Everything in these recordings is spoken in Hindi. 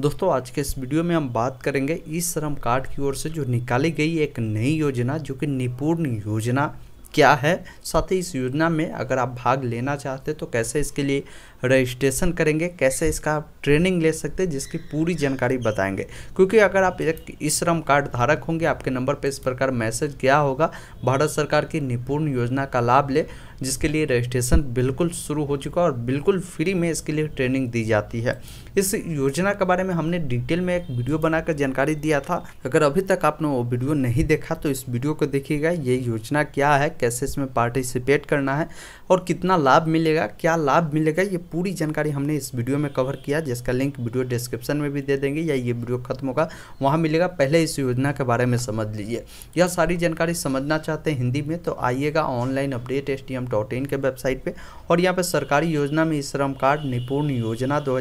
दोस्तों आज के इस वीडियो में हम बात करेंगे ई श्रम कार्ड की ओर से जो निकाली गई एक नई योजना जो कि निपूर्ण योजना क्या है साथ ही इस योजना में अगर आप भाग लेना चाहते तो कैसे इसके लिए रजिस्ट्रेशन करेंगे कैसे इसका आप ट्रेनिंग ले सकते हैं जिसकी पूरी जानकारी बताएंगे क्योंकि अगर आप एक ई श्रम कार्ड धारक होंगे आपके नंबर पर इस प्रकार मैसेज गया होगा भारत सरकार की निपुण योजना का लाभ ले जिसके लिए रजिस्ट्रेशन बिल्कुल शुरू हो चुका और बिल्कुल फ्री में इसके लिए ट्रेनिंग दी जाती है इस योजना के बारे में हमने डिटेल में एक वीडियो बनाकर जानकारी दिया था अगर अभी तक आपने वो वीडियो नहीं देखा तो इस वीडियो को देखिएगा ये योजना क्या है कैसे इसमें पार्टिसिपेट करना है और कितना लाभ मिलेगा क्या लाभ मिलेगा ये पूरी जानकारी हमने इस वीडियो में कवर किया जिसका लिंक वीडियो डिस्क्रिप्शन में भी दे देंगे या ये वीडियो खत्म होगा वहाँ मिलेगा पहले इस योजना के बारे में समझ लीजिए यह सारी जानकारी समझना चाहते हैं हिंदी में तो आइएगा ऑनलाइन अपडेट एस के वेबसाइट पर और यहाँ पर सरकारी योजना में श्रम कार्ड निपुण योजना दो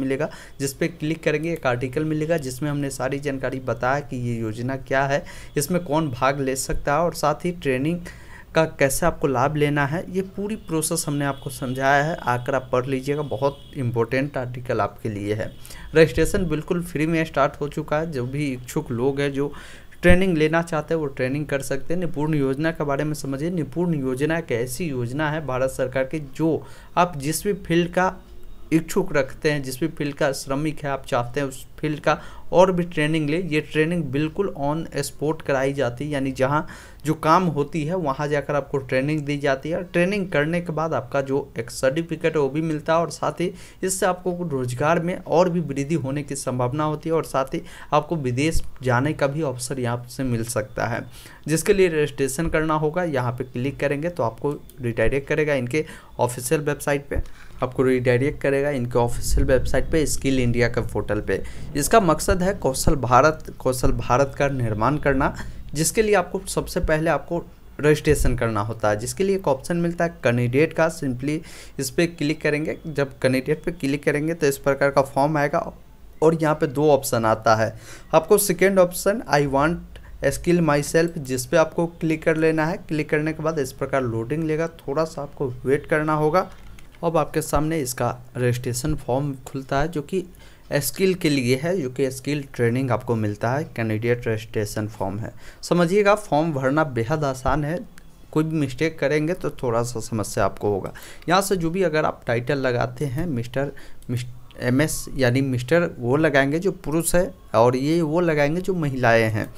मिलेगा जिस पर क्लिक करेंगे एक आर्टिकल मिलेगा जिसमें हमने सारी जानकारी बताया कि ये योजना क्या है इसमें कौन भाग ले सकता है और साथ ही ट्रेनिंग का कैसे आपको लाभ लेना है ये पूरी प्रोसेस हमने आपको समझाया है आकर आप पढ़ लीजिएगा बहुत इंपॉर्टेंट आर्टिकल आपके लिए है रजिस्ट्रेशन बिल्कुल फ्री में स्टार्ट हो चुका है जो भी इच्छुक लोग हैं जो ट्रेनिंग लेना चाहते हैं वो ट्रेनिंग कर सकते हैं निपुण योजना के बारे में समझिए निपुण योजना एक ऐसी योजना है भारत सरकार की जो आप जिस भी फील्ड का इच्छुक रखते हैं जिस भी फील्ड का श्रमिक है आप चाहते हैं उस फील्ड का और भी ट्रेनिंग ले ये ट्रेनिंग बिल्कुल ऑन स्पॉट कराई जाती है यानी जहाँ जो काम होती है वहाँ जाकर आपको ट्रेनिंग दी जाती है और ट्रेनिंग करने के बाद आपका जो एक सर्टिफिकेट है वो भी मिलता है और साथ ही इससे आपको रोजगार में और भी वृद्धि होने की संभावना होती है और साथ ही आपको विदेश जाने का भी अवसर यहाँ से मिल सकता है जिसके लिए रजिस्ट्रेशन करना होगा यहाँ पर क्लिक करेंगे तो आपको रिडायरेक्ट करेगा इनके ऑफिशियल वेबसाइट पर आपको रिडायरेक्ट करेगा इनके ऑफिशियल वेबसाइट पर स्किल इंडिया के पोर्टल पर इसका मकसद मकसद है कौशल भारत कौशल भारत का निर्माण करना जिसके लिए आपको सबसे पहले आपको रजिस्ट्रेशन करना होता है जिसके लिए एक ऑप्शन मिलता है कैंडिडेट का सिंपली इस पर क्लिक करेंगे जब कैंडिडेट पर क्लिक करेंगे तो इस प्रकार का फॉर्म आएगा और यहाँ पे दो ऑप्शन आता है आपको second option I want skill myself जिस आपको क्लिक कर लेना है क्लिक करने के बाद इस प्रकार लोडिंग लेगा थोड़ा सा आपको वेट करना होगा अब आपके सामने इसका रजिस्ट्रेशन फॉर्म खुलता है जो कि स्किल के लिए है जो कि स्किल ट्रेनिंग आपको मिलता है कैंडिडेट रजिस्ट्रेशन फॉर्म है समझिएगा फॉर्म भरना बेहद आसान है कोई भी मिस्टेक करेंगे तो थोड़ा सा समस्या आपको होगा यहाँ से जो भी अगर आप टाइटल लगाते हैं मिस्टर मिस्ट एम एस यानी मिस्टर वो लगाएंगे जो पुरुष है और ये वो लगाएंगे जो महिलाएं हैं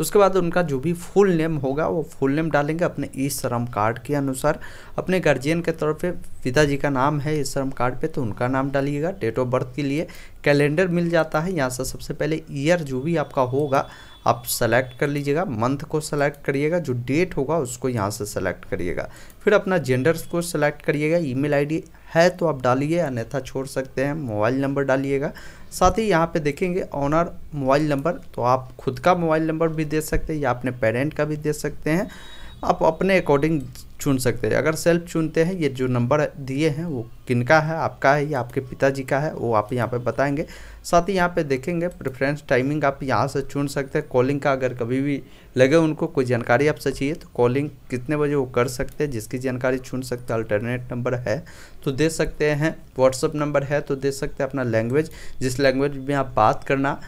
उसके बाद उनका जो भी फुल नेम होगा वो फुल नेम डालेंगे अपने ई श्रम कार्ड के अनुसार अपने गार्जियन के तौर पे पिताजी का नाम है ई श्रम कार्ड पे तो उनका नाम डालिएगा डेट ऑफ बर्थ के लिए कैलेंडर मिल जाता है यहाँ से सबसे पहले ईयर जो भी आपका होगा आप सेलेक्ट कर लीजिएगा मंथ को सेलेक्ट करिएगा जो डेट होगा उसको यहाँ से सेलेक्ट करिएगा फिर अपना जेंडर्स को सेलेक्ट करिएगा ईमेल आईडी है तो आप डालिए अन्यथा छोड़ सकते हैं मोबाइल नंबर डालिएगा साथ ही यहाँ पे देखेंगे ऑनर मोबाइल नंबर तो आप खुद का मोबाइल नंबर भी दे सकते हैं या अपने पेरेंट का भी दे सकते हैं आप अपने अकॉर्डिंग चुन सकते हैं अगर सेल्फ चुनते हैं ये जो नंबर दिए हैं वो किन का है आपका है या आपके पिताजी का है वो आप यहाँ पे बताएंगे साथ ही यहाँ पे देखेंगे प्रेफरेंस टाइमिंग आप यहाँ से चुन सकते हैं कॉलिंग का अगर कभी भी लगे उनको कोई जानकारी आपसे चाहिए तो कॉलिंग कितने बजे वो कर सकते हैं जिसकी जानकारी चुन सकते हैं अल्टरनेट नंबर है तो दे सकते हैं व्हाट्सअप नंबर है तो दे सकते हैं अपना लैंग्वेज जिस लैंग्वेज में आप बात करना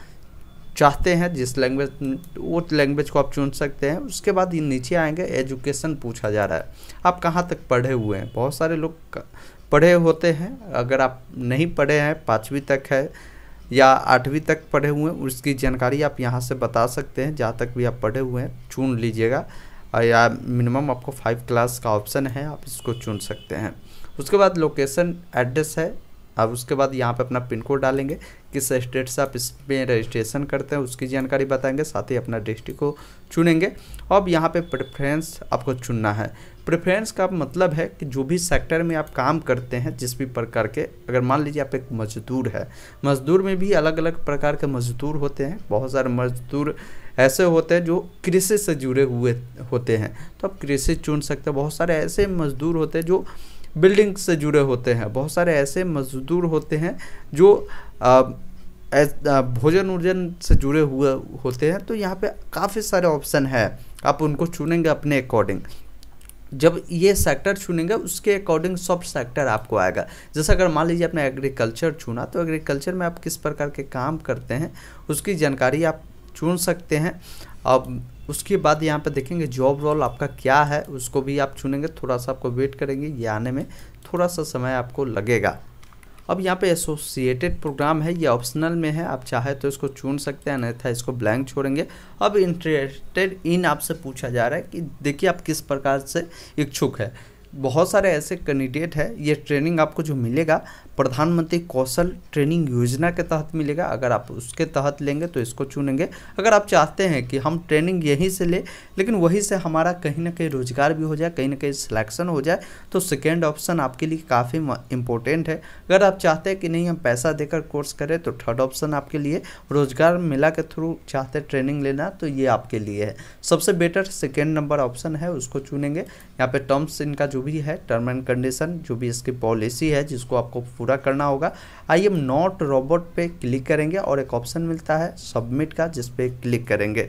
चाहते हैं जिस लैंग्वेज वो लैंग्वेज को आप चुन सकते हैं उसके बाद ये नीचे आएंगे एजुकेशन पूछा जा रहा है आप कहाँ तक पढ़े हुए हैं बहुत सारे लोग पढ़े होते हैं अगर आप नहीं पढ़े हैं पाँचवीं तक है या आठवीं तक पढ़े हुए हैं उसकी जानकारी आप यहाँ से बता सकते हैं जहाँ तक भी आप पढ़े हुए हैं चुन लीजिएगा या मिनिमम आपको फाइव क्लास का ऑप्शन है आप इसको चुन सकते हैं उसके बाद लोकेशन एड्रेस है अब उसके बाद यहाँ पे अपना पिन कोड डालेंगे किस स्टेट से आप इसमें रजिस्ट्रेशन करते हैं उसकी जानकारी बताएंगे साथ ही अपना डिस्ट्रिक्ट को चुनेंगे अब यहाँ पे प्रेफरेंस आपको चुनना है प्रेफरेंस का मतलब है कि जो भी सेक्टर में आप काम करते हैं जिस भी प्रकार के अगर मान लीजिए आप एक मजदूर है मजदूर में भी अलग अलग प्रकार के मजदूर होते हैं बहुत सारे मजदूर ऐसे होते हैं जो कृषि से जुड़े हुए होते हैं तो आप कृषि चुन सकते हैं बहुत सारे ऐसे मजदूर होते हैं जो बिल्डिंग से जुड़े होते हैं बहुत सारे ऐसे मजदूर होते हैं जो आ, भोजन उर्जन से जुड़े हुए होते हैं तो यहाँ पे काफ़ी सारे ऑप्शन है आप उनको चुनेंगे अपने अकॉर्डिंग जब ये सेक्टर चुनेंगे उसके अकॉर्डिंग सब सेक्टर आपको आएगा जैसा अगर मान लीजिए आपने एग्रीकल्चर चुना तो एग्रीकल्चर में आप किस प्रकार के काम करते हैं उसकी जानकारी आप चुन सकते हैं अब उसके बाद यहाँ पर देखेंगे जॉब रोल आपका क्या है उसको भी आप चुनेंगे थोड़ा सा आपको वेट करेंगे ये आने में थोड़ा सा समय आपको लगेगा अब यहाँ पे एसोसिएटेड प्रोग्राम है ये ऑप्शनल में है आप चाहे तो इसको चुन सकते हैं अन्यथा इसको ब्लैंक छोड़ेंगे अब इंटरेस्टेड इन आपसे पूछा जा रहा है कि देखिए आप किस प्रकार से इच्छुक है बहुत सारे ऐसे कैंडिडेट है ये ट्रेनिंग आपको जो मिलेगा प्रधानमंत्री कौशल ट्रेनिंग योजना के तहत मिलेगा अगर आप उसके तहत लेंगे तो इसको चुनेंगे अगर आप चाहते हैं कि हम ट्रेनिंग यहीं से लें लेकिन वहीं से हमारा कहीं ना कहीं रोजगार भी हो जाए कहीं ना कहीं सिलेक्शन हो जाए तो सेकेंड ऑप्शन आपके लिए काफ़ी इंपॉर्टेंट है अगर आप चाहते हैं कि नहीं हम पैसा देकर कोर्स करें तो थर्ड ऑप्शन आपके लिए रोजगार मिला के थ्रू चाहते ट्रेनिंग लेना तो ये आपके लिए है सबसे बेटर सेकेंड नंबर ऑप्शन है उसको चुनेंगे यहाँ पे टर्म्स इनका जो भी है टर्म एंड कंडीशन जो भी इसकी पॉलिसी है जिसको आपको पूरा पूरा करना होगा आई एम नॉट रोबोट पे क्लिक करेंगे और एक ऑप्शन मिलता है सबमिट का जिस पे क्लिक करेंगे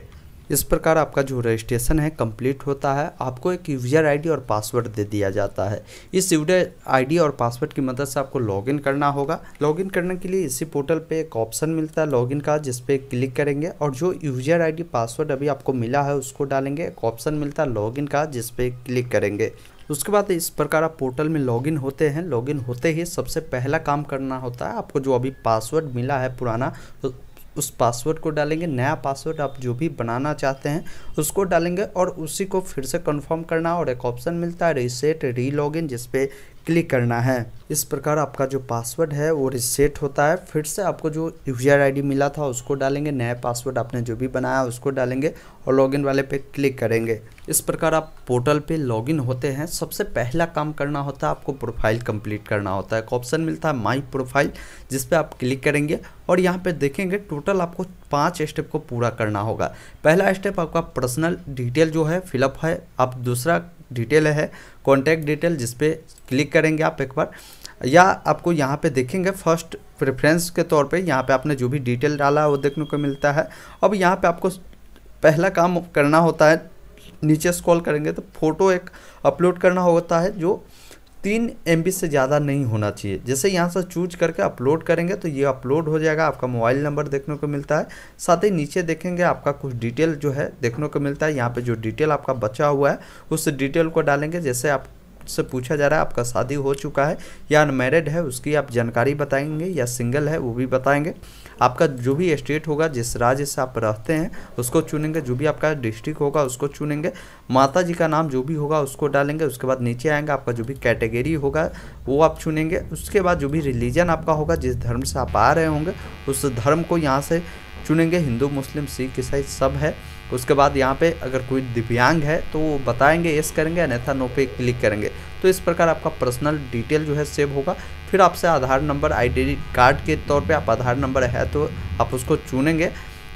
इस प्रकार आपका जो रजिस्ट्रेशन है कंप्लीट होता है आपको एक यूजर आईडी और पासवर्ड दे दिया जाता है इस यूजर आईडी और पासवर्ड की मदद से आपको लॉगिन करना होगा लॉगिन करने के लिए इसी पोर्टल पे एक ऑप्शन मिलता है लॉगिन का जिस पे क्लिक करेंगे और जो यूजर आईडी पासवर्ड अभी आपको मिला है उसको डालेंगे एक ऑप्शन मिलता है लॉग का जिसपे क्लिक करेंगे उसके बाद इस प्रकार आप पोर्टल में लॉगिन होते हैं लॉगिन होते ही सबसे पहला काम करना होता है आपको जो अभी पासवर्ड मिला है पुराना तो उस पासवर्ड को डालेंगे नया पासवर्ड आप जो भी बनाना चाहते हैं उसको डालेंगे और उसी को फिर से कंफर्म करना और एक ऑप्शन मिलता है रीसेट रीलॉगिन जिस पर क्लिक करना है इस प्रकार आपका जो पासवर्ड है वो रिसेट होता है फिर से आपको जो यूजर आईडी मिला था उसको डालेंगे नया पासवर्ड आपने जो भी बनाया उसको डालेंगे और लॉगिन वाले पे क्लिक करेंगे इस प्रकार आप पोर्टल पे लॉगिन होते हैं सबसे पहला काम करना होता है आपको प्रोफाइल कंप्लीट करना होता है एक ऑप्शन मिलता है माई प्रोफाइल जिस पर आप क्लिक करेंगे और यहाँ पर देखेंगे टोटल आपको पाँच स्टेप को पूरा करना होगा पहला स्टेप आपका पर्सनल डिटेल जो है फिलअप है आप दूसरा डिटेल है कॉन्टैक्ट डिटेल जिसपे क्लिक करेंगे आप एक बार या आपको यहाँ पे देखेंगे फर्स्ट प्रेफरेंस के तौर पे यहाँ पे आपने जो भी डिटेल डाला है वो देखने को मिलता है अब यहाँ पे आपको पहला काम करना होता है नीचे स्क्रॉल करेंगे तो फोटो एक अपलोड करना होता है जो तीन एम से ज़्यादा नहीं होना चाहिए जैसे यहाँ से चूज करके अपलोड करेंगे तो ये अपलोड हो जाएगा आपका मोबाइल नंबर देखने को मिलता है साथ ही नीचे देखेंगे आपका कुछ डिटेल जो है देखने को मिलता है यहाँ पे जो डिटेल आपका बचा हुआ है उस डिटेल को डालेंगे जैसे आप से पूछा जा रहा है आपका शादी हो चुका है या अनमेरिड है उसकी आप जानकारी बताएंगे या सिंगल है वो भी बताएंगे आपका जो भी स्टेट होगा जिस राज्य से आप रहते हैं उसको चुनेंगे जो भी आपका डिस्ट्रिक्ट होगा उसको चुनेंगे माता जी का नाम जो भी होगा उसको डालेंगे उसके बाद नीचे आएंगे आपका जो भी कैटेगरी होगा वो आप चुनेंगे उसके बाद जो भी रिलीजन आपका होगा जिस धर्म से आप आ रहे होंगे उस धर्म को यहाँ से चुनेंगे हिंदू मुस्लिम सिख ईसाई सब है उसके बाद यहाँ पे अगर कोई दिव्यांग है तो वो बताएंगे येस करेंगे अन्यथा नो पे क्लिक करेंगे तो इस प्रकार आपका पर्सनल डिटेल जो है सेव होगा फिर आपसे आधार नंबर आईडी कार्ड के तौर पे आप आधार नंबर है तो आप उसको चुनेंगे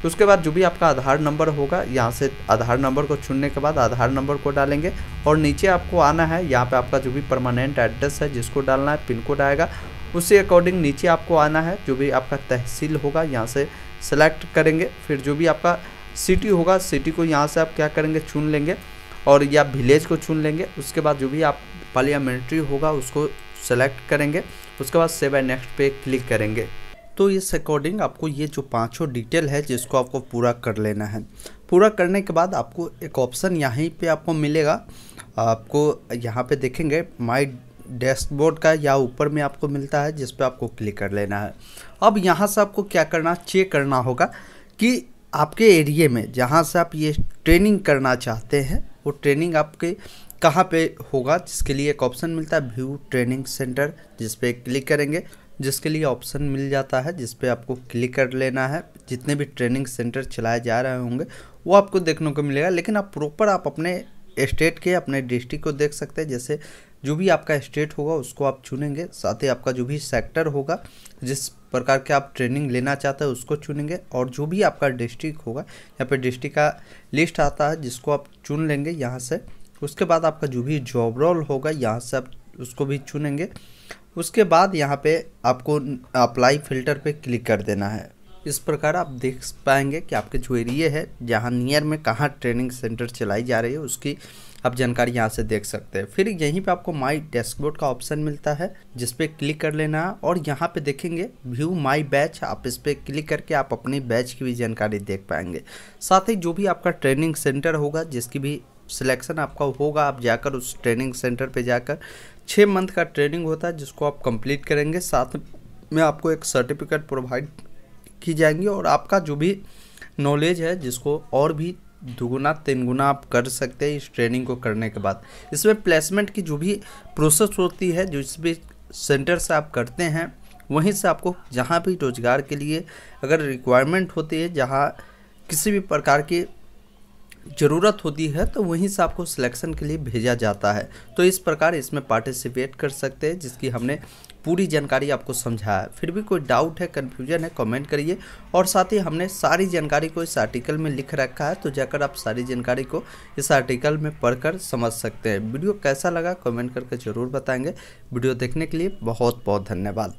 तो उसके बाद जो भी आपका आधार नंबर होगा यहाँ से आधार नंबर को चुनने के बाद आधार नंबर को डालेंगे और नीचे आपको आना है यहाँ पे आपका जो भी परमानेंट एड्रेस है जिसको डालना है पिन कोड आएगा उसी अकॉर्डिंग नीचे आपको आना है जो भी आपका तहसील होगा यहाँ से सेलेक्ट करेंगे फिर जो भी आपका सिटी होगा सिटी को यहाँ से आप क्या करेंगे चुन लेंगे और या विलेज को चुन लेंगे उसके बाद जो भी आप पार्लियामेंट्री होगा उसको सेलेक्ट करेंगे उसके बाद सेव एंड नेक्स्ट पे क्लिक करेंगे तो इस अकॉर्डिंग आपको ये जो पांचों डिटेल है जिसको आपको पूरा कर लेना है पूरा करने के बाद आपको एक ऑप्शन यहीं पे आपको मिलेगा आपको यहाँ पे देखेंगे माई डैशबोर्ड का या ऊपर में आपको मिलता है जिस पर आपको क्लिक कर लेना है अब यहाँ से आपको क्या करना चेक करना होगा कि आपके एरिए में जहाँ से आप ये ट्रेनिंग करना चाहते हैं वो ट्रेनिंग आपके कहाँ पे होगा जिसके लिए एक ऑप्शन मिलता है व्यू ट्रेनिंग सेंटर जिस पे क्लिक करेंगे जिसके लिए ऑप्शन मिल जाता है जिस पे आपको क्लिक कर लेना है जितने भी ट्रेनिंग सेंटर चलाए जा रहे होंगे वो आपको देखने को मिलेगा लेकिन आप प्रॉपर आप अपने स्टेट के अपने डिस्ट्रिक्ट को देख सकते हैं जैसे जो भी आपका स्टेट होगा उसको आप चुनेंगे साथ ही आपका जो भी सेक्टर होगा जिस प्रकार के आप ट्रेनिंग लेना चाहते हैं उसको चुनेंगे और जो भी आपका डिस्ट्रिक्ट होगा यहाँ पे डिस्ट्रिक्ट का लिस्ट आता है जिसको आप चुन लेंगे यहाँ से उसके बाद आपका जो भी जॉब रोल होगा यहाँ से आप उसको भी चुनेंगे उसके बाद यहाँ पे आपको अप्लाई फिल्टर पे क्लिक कर देना है इस प्रकार आप देख पाएंगे कि आपके जो एरिए है जहाँ नियर में कहाँ ट्रेनिंग सेंटर चलाई जा रही है उसकी आप जानकारी यहाँ से देख सकते हैं फिर यहीं पे आपको माई डैशबोर्ड का ऑप्शन मिलता है जिसपे क्लिक कर लेना है और यहाँ पे देखेंगे व्यू माई बैच आप इस पर क्लिक करके आप अपने बैच की भी जानकारी देख पाएंगे साथ ही जो भी आपका ट्रेनिंग सेंटर होगा जिसकी भी सिलेक्शन आपका होगा आप जाकर उस ट्रेनिंग सेंटर पर जाकर छः मंथ का ट्रेनिंग होता है जिसको आप कंप्लीट करेंगे साथ में आपको एक सर्टिफिकेट प्रोवाइड की जाएंगी और आपका जो भी नॉलेज है जिसको और भी दुगुना तीन गुना आप कर सकते हैं इस ट्रेनिंग को करने के बाद इसमें प्लेसमेंट की जो भी प्रोसेस होती है जिस भी सेंटर से आप करते हैं वहीं से आपको जहाँ भी रोज़गार के लिए अगर रिक्वायरमेंट होती है जहाँ किसी भी प्रकार की ज़रूरत होती है तो वहीं से आपको सिलेक्शन के लिए भेजा जाता है तो इस प्रकार इसमें पार्टिसिपेट कर सकते हैं जिसकी हमने पूरी जानकारी आपको समझाया फिर भी कोई डाउट है कन्फ्यूजन है कमेंट करिए और साथ ही हमने सारी जानकारी को इस आर्टिकल में लिख रखा है तो जाकर आप सारी जानकारी को इस आर्टिकल में पढ़कर समझ सकते हैं वीडियो कैसा लगा कमेंट करके ज़रूर बताएंगे वीडियो देखने के लिए बहुत बहुत धन्यवाद